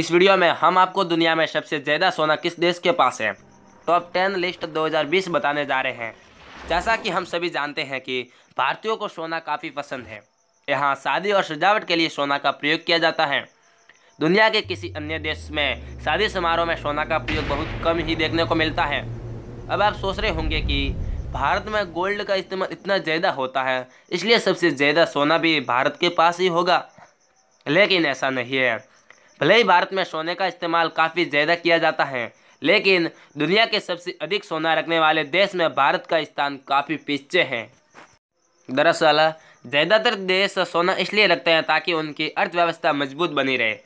इस वीडियो में हम आपको दुनिया में सबसे ज़्यादा सोना किस देश के पास है टॉप टेन लिस्ट 2020 बताने जा रहे हैं जैसा कि हम सभी जानते हैं कि भारतीयों को सोना काफ़ी पसंद है यहाँ शादी और सजावट के लिए सोना का प्रयोग किया जाता है दुनिया के किसी अन्य देश में शादी समारोह में सोना का प्रयोग बहुत कम ही देखने को मिलता है अब आप सोच रहे होंगे कि भारत में गोल्ड का इस्तेमाल इतना ज़्यादा होता है इसलिए सबसे ज़्यादा सोना भी भारत के पास ही होगा लेकिन ऐसा नहीं है भले ही भारत में सोने का इस्तेमाल काफ़ी ज़्यादा किया जाता है लेकिन दुनिया के सबसे अधिक सोना रखने वाले देश में भारत का स्थान काफ़ी पीछे है दरअसल ज़्यादातर देश सोना इसलिए रखते हैं ताकि उनकी अर्थव्यवस्था मजबूत बनी रहे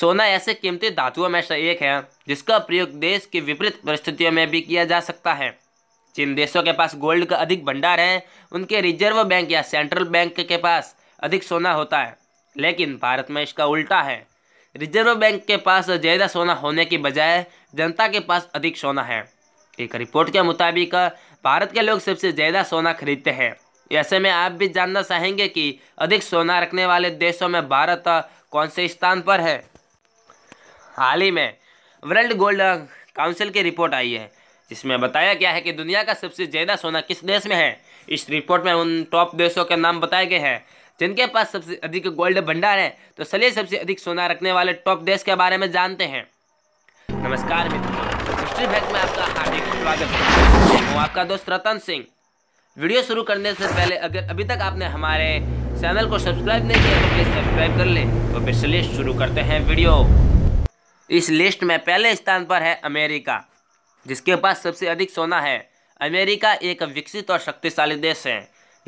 सोना ऐसे कीमती धातुओं में से एक है जिसका प्रयोग देश की विपरीत परिस्थितियों में भी किया जा सकता है जिन देशों के पास गोल्ड का अधिक भंडार है उनके रिजर्व बैंक या सेंट्रल बैंक के पास अधिक सोना होता है लेकिन भारत में इसका उल्टा है रिजर्व बैंक के पास ज़्यादा सोना होने के बजाय जनता के पास अधिक सोना है एक रिपोर्ट के मुताबिक भारत के लोग सबसे ज़्यादा सोना खरीदते हैं ऐसे में आप भी जानना चाहेंगे कि अधिक सोना रखने वाले देशों में भारत कौन से स्थान पर है हाल ही में वर्ल्ड गोल्ड काउंसिल की रिपोर्ट आई है जिसमें बताया गया है कि दुनिया का सबसे ज़्यादा सोना किस देश में है इस रिपोर्ट में उन टॉप देशों के नाम बताए गए हैं जिनके पास सबसे अधिक गोल्ड भंडार है तो चलिए सबसे अधिक सोना रखने वाले टॉप देश के बारे में जानते हैं नमस्कार मित्रों में आपका हार्दिक स्वागत है आपका दोस्त रतन सिंह वीडियो शुरू करने से पहले अगर अभी तक आपने हमारे चैनल को सब्सक्राइब नहीं किया तो प्लीज़ सब्सक्राइब कर ले तो फिर चलिए शुरू करते हैं वीडियो इस लिस्ट में पहले स्थान पर है अमेरिका जिसके पास सबसे अधिक सोना है अमेरिका एक विकसित और शक्तिशाली देश है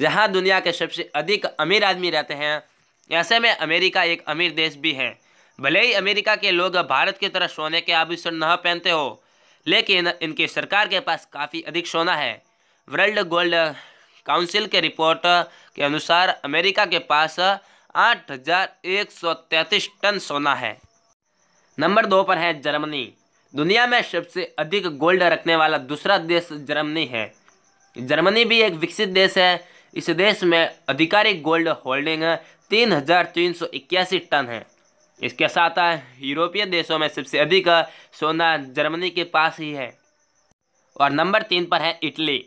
जहाँ दुनिया के सबसे अधिक अमीर आदमी रहते हैं ऐसे में अमेरिका एक अमीर देश भी है भले ही अमेरिका के लोग भारत की तरह सोने के आभूषण न पहनते हो लेकिन इनकी सरकार के पास काफ़ी अधिक सोना है वर्ल्ड गोल्ड काउंसिल के रिपोर्ट के अनुसार अमेरिका के पास आठ हजार एक सौ तैंतीस टन सोना है नंबर दो पर है जर्मनी दुनिया में सबसे अधिक गोल्ड रखने वाला दूसरा देश जर्मनी है जर्मनी भी एक विकसित देश है इस देश में आधिकारिक गोल्ड होल्डिंग तीन हजार तीन सौ इक्यासी टन है इसके साथ यूरोपीय देशों में सबसे अधिक सोना जर्मनी के पास ही है और नंबर तीन पर है इटली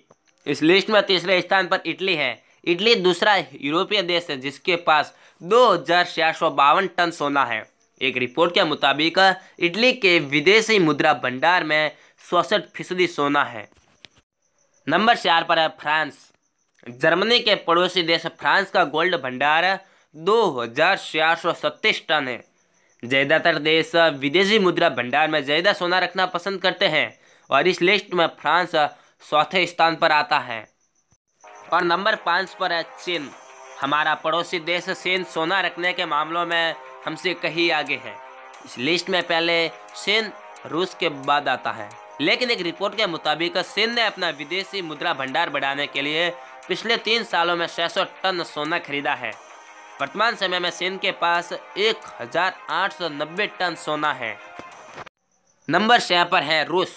इस लिस्ट में तीसरे स्थान पर इटली है इटली दूसरा यूरोपीय देश है जिसके पास दो हज़ार टन सोना है एक रिपोर्ट के मुताबिक इटली के विदेशी मुद्रा भंडार में सौसठ फीसदी सोना है नंबर चार पर है फ्रांस जर्मनी के पड़ोसी देश फ्रांस का गोल्ड भंडार दो टन है ज़्यादातर देश विदेशी मुद्रा भंडार में ज़्यादा सोना रखना पसंद करते हैं और इस लिस्ट में फ्रांस चौथे स्थान पर आता है और नंबर पाँच पर है चीन हमारा पड़ोसी देश चीन सोना रखने के मामलों में हमसे कहीं आगे है इस लिस्ट में पहले चीन रूस के बाद आता है लेकिन एक रिपोर्ट के मुताबिक चीन ने अपना विदेशी मुद्रा भंडार बढ़ाने के लिए पिछले तीन सालों में छः टन सोना खरीदा है वर्तमान समय में सिंध के पास एक टन सोना है नंबर छः पर है रूस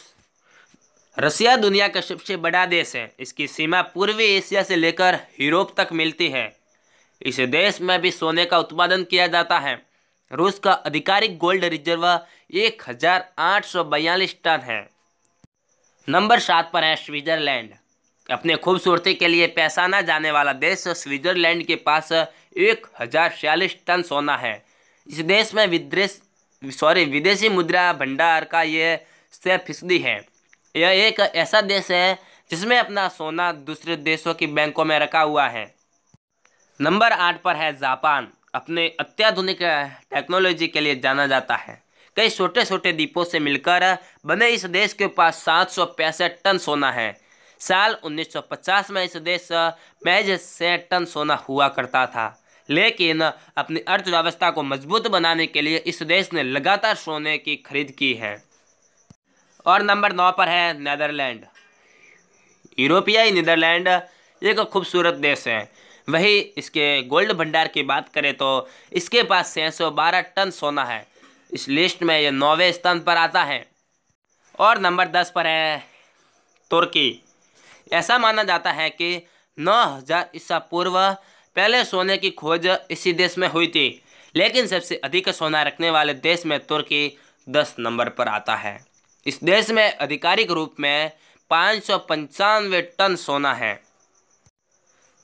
रसिया दुनिया का सबसे बड़ा देश है इसकी सीमा पूर्वी एशिया से लेकर यूरोप तक मिलती है इस देश में भी सोने का उत्पादन किया जाता है रूस का आधिकारिक गोल्ड रिजर्व एक टन है नंबर सात पर है स्विट्जरलैंड अपने खूबसूरती के लिए पहचाना जाने वाला देश स्विट्जरलैंड के पास एक हज़ार छियालीस टन सोना है इस देश में विदेश सॉरी विदेशी मुद्रा भंडार का ये से फीसदी है यह एक ऐसा देश है जिसमें अपना सोना दूसरे देशों की बैंकों में रखा हुआ है नंबर आठ पर है जापान अपने अत्याधुनिक टेक्नोलॉजी के लिए जाना जाता है कई छोटे छोटे द्वीपों से मिलकर बने इस देश के पास सात टन सोना है साल 1950 में इस देश महज सैठ टन सोना हुआ करता था लेकिन अपनी अर्थव्यवस्था को मजबूत बनाने के लिए इस देश ने लगातार सोने की खरीद की है और नंबर नौ पर है नदरलैंड यूरोपियाई नीदरलैंड एक खूबसूरत देश है वही इसके गोल्ड भंडार की बात करें तो इसके पास छः टन सोना है इस लिस्ट में यह नौवें स्थान पर आता है और नंबर दस पर है तुर्की ऐसा माना जाता है कि 9000 ईसा पूर्व पहले सोने की खोज इसी देश में हुई थी लेकिन सबसे अधिक सोना रखने वाले देश में तुर्की दस नंबर पर आता है इस देश में आधिकारिक रूप में पाँच टन सोना है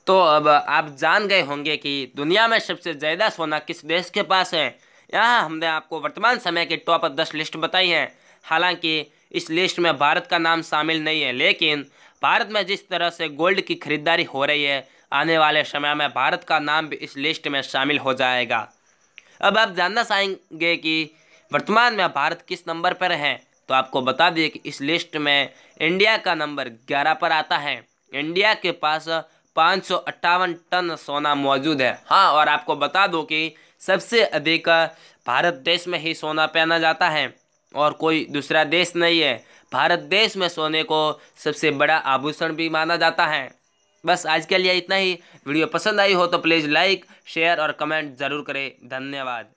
तो अब आप जान गए होंगे कि दुनिया में सबसे ज़्यादा सोना किस देश के पास है यहाँ हमने आपको वर्तमान समय के टॉप दस लिस्ट बताई हैं हालांकि इस लिस्ट में भारत का नाम शामिल नहीं है लेकिन भारत में जिस तरह से गोल्ड की खरीदारी हो रही है आने वाले समय में भारत का नाम भी इस लिस्ट में शामिल हो जाएगा अब आप जानना चाहेंगे कि वर्तमान में भारत किस नंबर पर है तो आपको बता दिए कि इस लिस्ट में इंडिया का नंबर ग्यारह पर आता है इंडिया के पास पाँच टन सोना मौजूद है हाँ और आपको बता दो कि सबसे अधिक भारत देश में ही सोना पहना जाता है और कोई दूसरा देश नहीं है भारत देश में सोने को सबसे बड़ा आभूषण भी माना जाता है बस आज के लिए इतना ही वीडियो पसंद आई हो तो प्लीज़ लाइक शेयर और कमेंट ज़रूर करें धन्यवाद